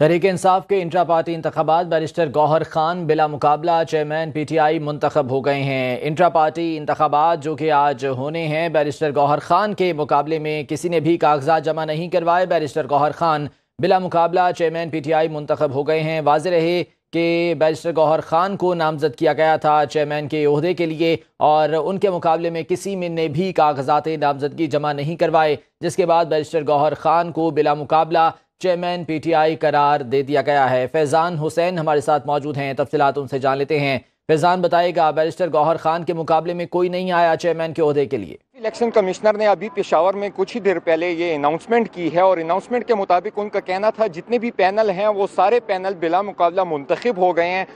तहरीक इंसाफ के intra party इंतबात barrister Gohar Khan बिला मुकाबला चेयरमैन पी टी आई मुंतखब हो गए हैं इंटरा पार्टी इंतबात जो कि आज होने हैं बैरिस्टर गौहर खान के मुकाबले में किसी ने भी कागजात जमा नहीं करवाए बैरिस्टर गौहर खान बिला मुकाबला चेयरमैन पी टी आई मुंतखब हो गए हैं वाज रहे के बैरिस्टर गौहर खान को नामजद किया गया था चेयरमैन के अहदे के लिए और उनके मुकाबले में किसी में ने भी कागजात नामजदगी जमा नहीं करवाए जिसके बाद बैरिस्टर गौहर खान को बिला मुकाबला चेयरमैन पी टी आई करार दे दिया गया है फैज़ान हुसैन हमारे साथ मौजूद हैं तफसलत उनसे जान लेते हैं फैज़ान बताएगा बैरिस्टर गौहर खान के मुकाबले में कोई नहीं आया चेयरमैन के अहदे के लिए इलेक्शन कमिश्नर ने अभी पेशावर में कुछ ही देर पहले ये अनाउंसमेंट की है और अनाउंसमेंट के मुताबिक उनका कहना था जितने भी पैनल हैं वो सारे पैनल बिला मुकाबला मुंतखब हो गए हैं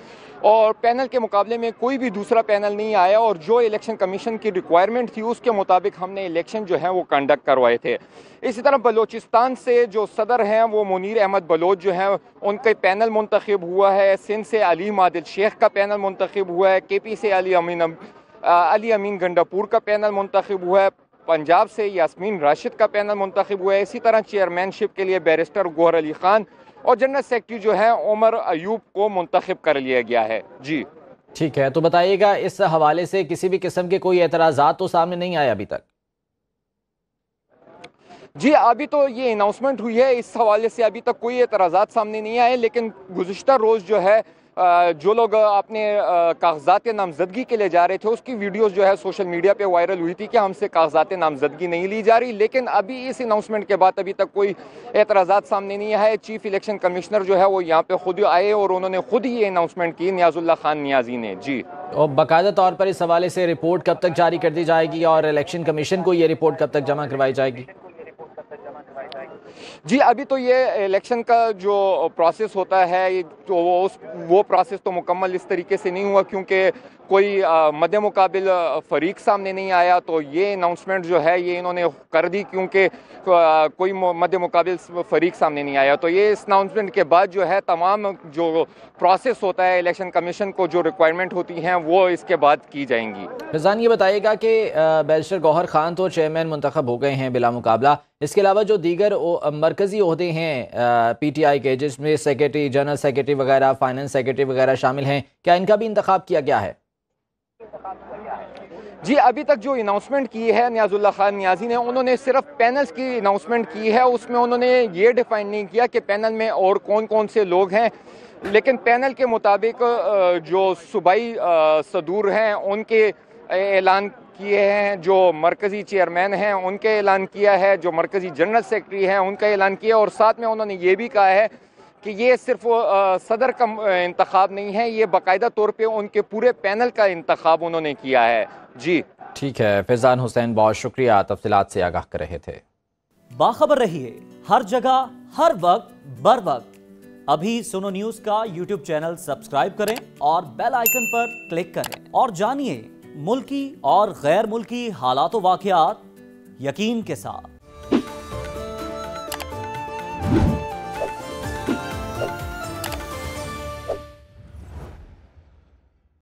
और पैनल के मुकाबले में कोई भी दूसरा पैनल नहीं आया और जो इलेक्शन कमीशन की रिक्वायरमेंट थी उसके मुताबिक हमने इलेक्शन जो है वो कंडक्ट करवाए थे इसी तरह बलोचिस्तान से जो सदर हैं वो मुनीर अहमद बलोच जो हैं उनके पैनल मुंतखब हुआ है सिंध से अली मादिल शेख का पैनल मुंतखब हुआ है के पी से अली अमीन अली अमीन गंडापुर का पैनल मुंतखब हुआ है पंजाब से यासमीन राशिद का पैनल मुंतखब हुआ है इसी तरह चेयरमैनशिप के लिए बैरिस्टर गोहर अली खान और जनरल सेक्रेटरी जो है उमर अयूब को मुंतखब कर लिया गया है जी ठीक है तो बताइएगा इस हवाले से किसी भी किस्म के कोई एतराज़ा तो सामने नहीं आए अभी तक जी अभी तो ये अनाउंसमेंट हुई है इस हवाले से अभी तक कोई एतराज़ा सामने नहीं आए लेकिन गुजशत रोज़ जो है जो लोग अपने कागजात नामजदगी के लिए जा रहे थे उसकी वीडियोस जो है सोशल मीडिया पे वायरल हुई थी कि हमसे कागजात नामजदगी नहीं ली जा रही लेकिन अभी इस अनाउंसमेंट के बाद अभी तक कोई एतराज़ा सामने नहीं आए चीफ इलेक्शन कमिश्नर जो है वो यहाँ पे खुद आए और उन्होंने खुद ही ये अनाउंसमेंट की न्याजुल्ला खान न्याजी ने जी और बाकायदा तौर पर इस हवाले से रिपोर्ट कब तक जारी कर दी जाएगी और इलेक्शन कमीशन को ये रिपोर्ट कब तक जमा करवाई जाएगी जी अभी तो ये इलेक्शन का जो प्रोसेस होता है तो वो उस वो प्रोसेस तो मुकम्मल इस तरीके से नहीं हुआ क्योंकि कोई मध्य मुकाबिल फरीक सामने नहीं आया तो ये अनाउंसमेंट जो है ये इन्होंने कर दी क्योंकि कोई मध्य मुकाबिल फरीक सामने नहीं आया तो ये इस अनाउंसमेंट के बाद जो है तमाम जो प्रोसेस होता है इलेक्शन कमीशन को जो रिक्वायरमेंट होती हैं वो इसके बाद की जाएंगी मिजान ये बताइएगा कि बैरिस्टर गौहर खान तो चेयरमैन मंतखब हो गए हैं बिला मुकाबला इसके अलावा जो दीगर मरकजी अहदे हैं पी टी आई के जिसमें सेक्रेटरी जनरल सेक्रेटरी वगैरह फाइनेंस सेक्रेटरी वगैरह शामिल हैं क्या इनका भी इंतखब किया गया है जी अभी तक जो अनाउंसमेंट की है न्याजुल्ला खान न्याजी ने उन्होंने सिर्फ पैनल्स की अनाउंसमेंट की है उसमें उन्होंने ये डिफाइन नहीं किया कि पैनल में और कौन कौन से लोग हैं लेकिन पैनल के मुताबिक जो सूबाई सदूर हैं उनके ऐलान किए हैं जो मरकज़ी चेयरमैन हैं उनके ऐलान किया है जो मरकज़ी जनरल सेक्रेटरी हैं उनका ऐलान किया और साथ में उन्होंने ये भी कहा है कि ये सिर्फ सदर का इंतखब नहीं है ये बाकायदा तौर पे उनके पूरे पैनल का इंतखब उन्होंने किया है जी ठीक है फैजान हुसैन बहुत शुक्रिया तफसीत से आगाह कर रहे थे बाखबर रहिए हर जगह हर वक्त बर वक्त अभी सोनो न्यूज का यूट्यूब चैनल सब्सक्राइब करें और बेल आइकन पर क्लिक करें और जानिए मुल्की और गैर मुल्की हालात वाक़ात यकीन के साथ